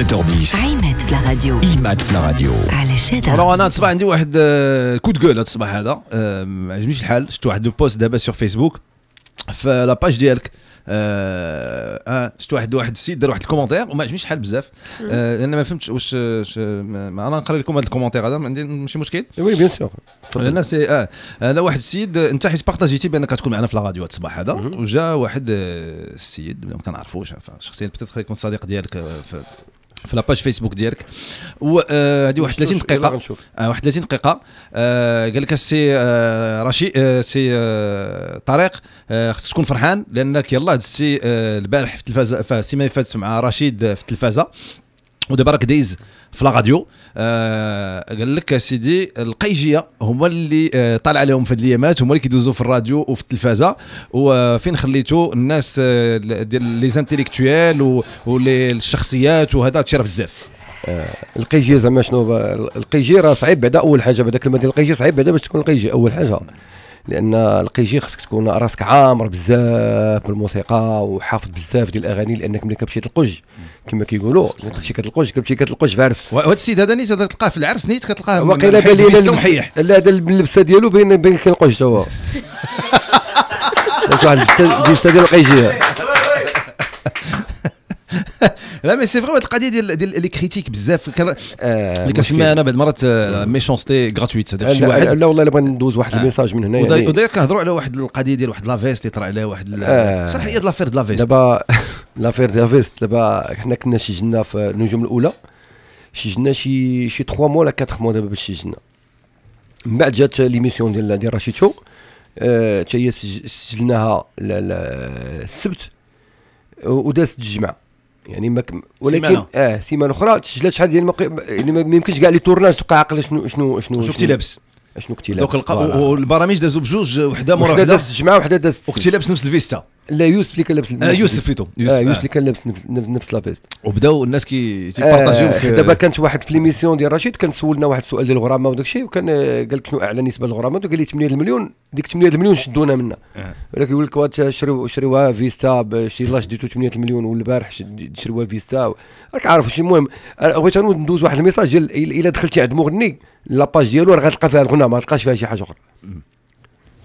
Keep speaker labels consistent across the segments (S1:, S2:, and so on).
S1: 7h10 عيمات في راديو ايمات في راديو على شادة الوغ انا تصبح عندي واحد كود جول هذا الصباح هذا ما عجبنيش الحال شفت واحد البوست دابا سور فيسبوك في لاباج ديالك آه, شفت واحد واحد السيد دار واحد الكومونتير وما عجبنيش الحال بزاف آه لان ما فهمتش واش انا نقرا لكم هذا الكومونتير هذا ما عندي ماشي مشكل وي بيان سور لان سي اه هذا واحد السيد انت حيت بارطاجيتي بانك تكون معنا في لا هذا الصباح هذا وجا واحد السيد ما كنعرفوش شخصيا بتات يكون صديق ديالك في في لاباج فيسبوك ديالك وهذه آه، واحد 30 دقيقه آه واحد 30 دقيقه آه قال لك السي آه رشي آه سي آه طريق آه خصك تكون فرحان لانك يلاه دزتي آه البارح في التلفازه في السيمانه فاتت مع رشيد في التلفازه ودابا راك دايز في لاغاديو راديو آه قال لك سيدي القيجيه هما اللي آه طالع عليهم في الايامات هما اللي كيدوزوا في الراديو وفي التلفازه وفين آه، خليتوا الناس آه، ديال لي زانتيليكتويال والشخصيات وهذا تشرف بزاف
S2: آه القيجيه زعما شنو القيجيه راه صعيب بعدا اول حاجه بعدا كلمه ديال القيجيه صعيب بعدا باش تكون القيجيه اول حاجه لان القيجي خصك تكون راسك عامر بزاف بالموسيقى وحافظ بزاف ديال الاغاني لانك ملي كتمشي تلقج كما كيقولوا ملي كتمشي كتلقج كتمشي كتلقج فارس
S1: وهذا السيد هذا نيت تلقاه في العرس نيت كتلقاه وقيلا بان
S2: لا هذا اللبسه ديالو بين بين كيلقج هو
S1: واحد اللبسه ديال القيجي لا مي سي فري القضيه ديال ديال لي كريتيك بزاف اللي كنسميها انا بعض المرات ميشونستي غراتويت صدق الشيء واحد لا والله بغينا ندوز واحد الميساج من هنا يعني وداير كنهضروا على واحد القضيه ديال واحد لافيست اللي طرا عليها واحد آه. صراحه هي لافير ديال لافيست
S2: دابا لافير ديال لافيست دابا حنا كنا شي جنه في النجوم الاولى شي جنه شي شي 3 مو ولا 4 مو دابا باش شي جنه من بعد جات ليميسيون ديال ديال رشيد شو حتى هي سجلناها السبت ودازت الجمعه يعني ما مك... ولكن سيمانة. اه سيمانه اخرى تسجلات شحال ديال المقي... يعني ما يمكنش كاع لي تورناج تبقى عاقل شنو شنو شنو شنو اختلابس شنو اختلابس دوك البرامج
S1: والبرامج دازوا بجوج وحده مورا وحده دازت جمعه وحده دازت وختي لابس نفس الفيستا لا يوسف اللي كان لابس آه يوسف فيتو يوسف, آه يوسف اللي
S2: آه. كان لابس نفس نفس لافيست وبداو الناس كي تيبارطاجيو آه دابا كانت واحد في ليميسيون ديال رشيد كان سولنا واحد السؤال ديال الغرامه وداك الشيء وكان آه، قال لك شنو اعلى نسبه للغرامه قال لي 8 مليون ديك 8 مليون شدونا منا آه. ولكن يقول لك شريو شريوها فيستا شي الله شديتو 8 مليون والبارح شريوها فيستا راك عارف شي المهم بغيت ندوز واحد الميساج ديال الا دخلتي عند مغني لاباج ديالو راه غتلقى فيها الغنى ما غتلقاش فيها شي حاجه اخرى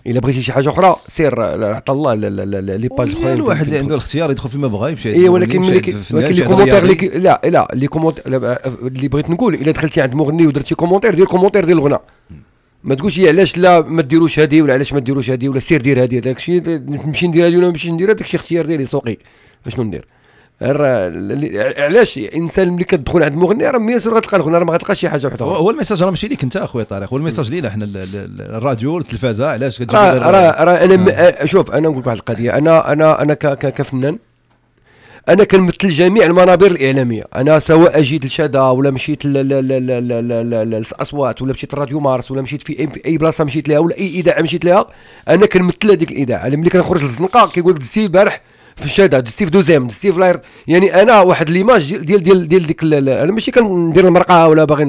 S2: الا بغيتي شي حاجه اخرى سير عطى الله لي باج اخرين الواحد اللي
S1: عنده الاختيار يدخل فيما بغا يمشي اي ولكن ولكن لي كومونتير
S2: لا لا لي كومونتير اللي بغيت نقول الا دخلتي عند مغني ودرتي كومونتير دير كومونتير ديال الغناء ما تقولش علاش لا ما ديروش هذه ولا علاش ما ديروش هذه ولا سير دير هذه داكشي نمشي ندير هذه ولا ما نمشيش ندير هذاك اختيار ديالي سوقي فاش ندير راه علاش الانسان ملي كتدخل عند مغني راه ميا سير غتلقى الغنى راه ما غتلقى شي حاجه وحده هو
S1: الميساج راه ماشي ليك انت اخويا طارق هو الميساج لينا حنا الراديو التلفازه علاش كتجي راه راه
S2: انا آه. شوف انا نقول لك واحد القضيه انا انا انا كفنان انا كنمثل جميع المنابر الاعلاميه انا سواء جيت لشدا ولا مشيت للاصوات ولا مشيت لراديو مارس ولا مشيت في اي بلاصه مشيت لها ولا اي اذاعه مشيت لها انا كنمثل هذيك الاذاعه ملي كنخرج للزنقه كيقول لك البارح في الشادة اوت ستيف دوزيم ستيف لاير يعني انا واحد ليماج ديال ديال ديال ديك انا ماشي كندير المرقه ولا باغي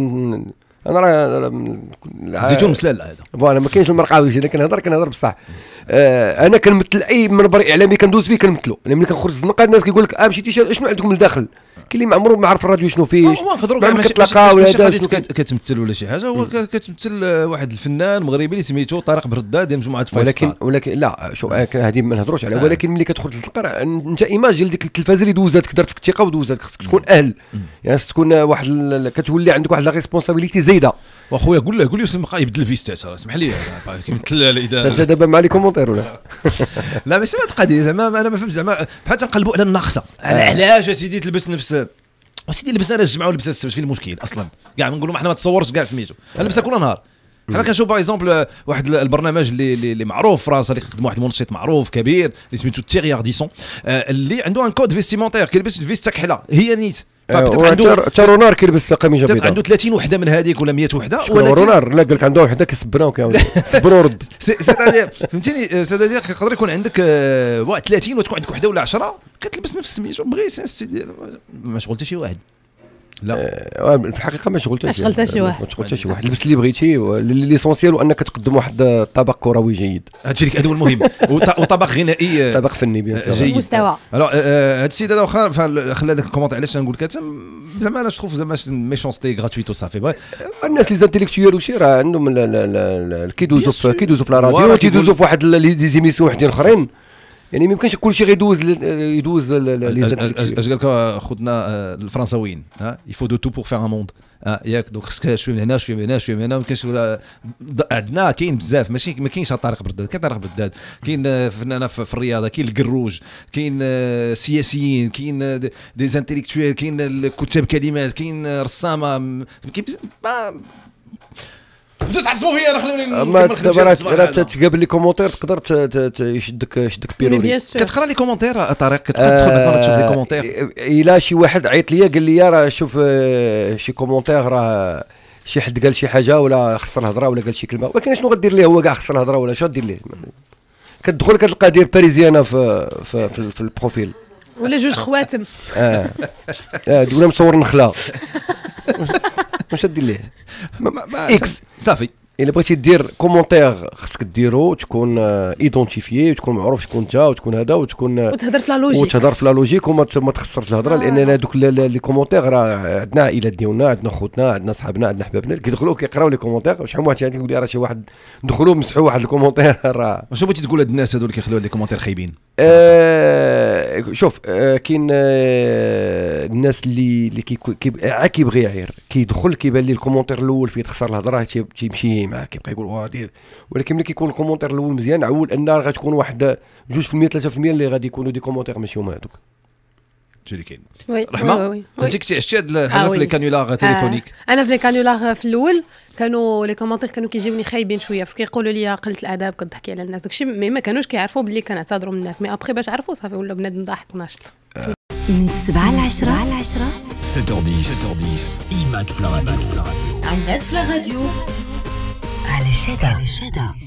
S2: انا راه زيتون مسلال هذا فوالا ما كاينش المرقاويش انا كنهضر كنهضر بصح آه انا كنمثل اي منبر اعلامي كندوز فيه كنمثلو يعني ملي كنخرج الزنقه الناس كيقول لك اه مشيتي شنو عندكم من الداخل كاين اللي ما عمره ما عرف الراديو شنو فيه هو نقدروا كاع ماشي كتمثل ولا شي
S1: حاجه هو كتمثل آه، واحد الفنان مغربي اللي سميتو طارق برداد مجموعه فايف ولكن
S2: ولكن لا شو هذه آه، ما نهضروش عليها آه. ولكن ملي كتخرج للقرع انت ايماج ديك التلفازه اللي دوزاتك درتك الثقه ودوزاتك خصك تكون اهل يعني تكون واحد كتولي عندك واحد لا ريسبونسابيلتي زايده واخويا قول له قول له يوسف يبدل فيس تاعها اسمح لي
S1: كيمثل الاداره انت دابا مع لي
S2: كومونتير ولا
S1: لا ماشي هذه القضيه زعما انا ما فهمت زعما بحال تنقلبوا على الناقصه علاش اسيدي تلبس نفس سيدي لبسنا الجمعه ولبسنا السبت فين المشكل اصلا كاع نقولوا احنا ما تصورش كاع سميتو لبسها كل نهار حنا كنشوف باغ اكزومبل واحد البرنامج اللي اللي معروف في فرنسا اللي خدم واحد المنشط معروف كبير اللي سميتو تيري ارديسون آه، اللي عنده ان كود فيستيمونتير كيلبس فيست كحله هي نيت فبدك عنده كيلبس قميجه بيضاء عنده 30 وحده من هذيك ولا 100 وحده ولكن رونار لا قال لك عنده وحده كسبنا وكيعاود رد فهمتني فهمتيني سيدي يقدر يكون عندك آه، واحد 30 وتكون عندك وحده ولا 10 كتلبس نفس السميتو بغي سي ما حتى شي واحد لا
S2: آه، آه، في الحقيقه ما يعني. شغلتهاش شي واحد ما شي واحد لبس اللي بغيتي ليسونسيال وانك تقدم
S1: واحد طبق كروي جيد هادشي اللي كادو المهم وطبق غنائي آه، طبق فني بيان سور جيد مستوى الوغ هاد السيد هذا واخا خلى هذاك الكومونت علاش نقول لك زعما انا تخوف زعما ميشونستي غراتويت وصافي الناس لي زانتيليكتويال وشي راه عندهم
S2: كيدوزو كيدوزو في لا راديو كيدوزو في واحد لي زيميسيون وحدين اخرين يعني ما يمكنش كل شيء يدوز يدوز لي اش
S1: قال لك خدنا آه، الفرنساويين يفو دو تو بور فيغ ان موند ياك دوك خصك شويه من هنا شويه من هنا شويه من هنا ما كاينش عندنا كاين بزاف ماشي ما كاينش طارق برداد كاين طارق آه، برداد كاين فنانه في الرياضه كاين القروج كاين آه، سياسيين كاين دي زانتيليكتويل كاين كتاب كلمات كاين رسامه كاين بدو تعصبوا فيا انا خلوني اما دابا راه
S2: تقابل لي كومونتير تقدر يشدك يشدك بيروري
S1: كتقرا لي كومونتير طريق
S2: كتدخل تشوف لي كومونتير آه، الا شي واحد عيط ليا قال لي راه شوف آه، شي كومونتير راه شي حد قال شي حاجه ولا خسر الهضره ولا قال شي كلمه ولكن شنو غدير ليه هو كاع خسر الهضره ولا شنو غدير ليه كتدخل كتلقى دير باريزيانا في في, في, في البروفيل
S1: ولا جوج خواتم
S2: اه, آه دولا مصور نخله واش دير ليه اكس صافي الا بغيتي دير كومونتير خاصك ديرو تكون ايدونتيفيي آه، وتكون معروف شكون انت وتكون هذا وتكون آه،
S1: وتهضر في لا لوجيك وتهضر
S2: في لا لوجيك وما تخسرش الهضره آه. لان هذوك لي كومونتير راه عندنا عائلات ديالنا عندنا خوتنا عندنا صحابنا عندنا حبابنا اللي كيدخلوا كيقراو لي كومونتير شحال واحد يقول لي راه شي واحد
S1: دخلوا مسحوا واحد الكومونتير راه واش بغيتي تقول لهاد الناس هذول اللي كيخلوا لي كومونتير خايبين
S2: آه، شوف آه، كاين آه، الناس اللي اللي كي آه، كيبغي يعير كيدخل كيبان لي الكومونتير الاول فيه تخسر الهضره تيمشي معاه كيبقى يقول واه دير ولكن ملي كيكون الكومونتير الاول مزيان عول ان غتكون واحد 2% 3% اللي غادي يكونوا دي كومونتير ماشي هما هذوك شو اللي كاين رحمه انت
S1: كنتي عشتي هاد الحاجه في لي كانيولار تيليفونيك آه، انا في لي كانيولار في الاول كانوا لي كومونتير كانوا كيجيوني خايبين شويه باسكو كيقولوا لي قلت الاداب كتضحكي على الناس داكشي مي ما كانوش كيعرفوا باللي كنعتذروا من الناس مي ابخي باش عرفوا صافي ولا بنادم ضاحك وناشط من 7 ل 10 على 10
S2: 7h10 7h10
S1: إيماد في الراديو عماد في الراديو على شدا على شدا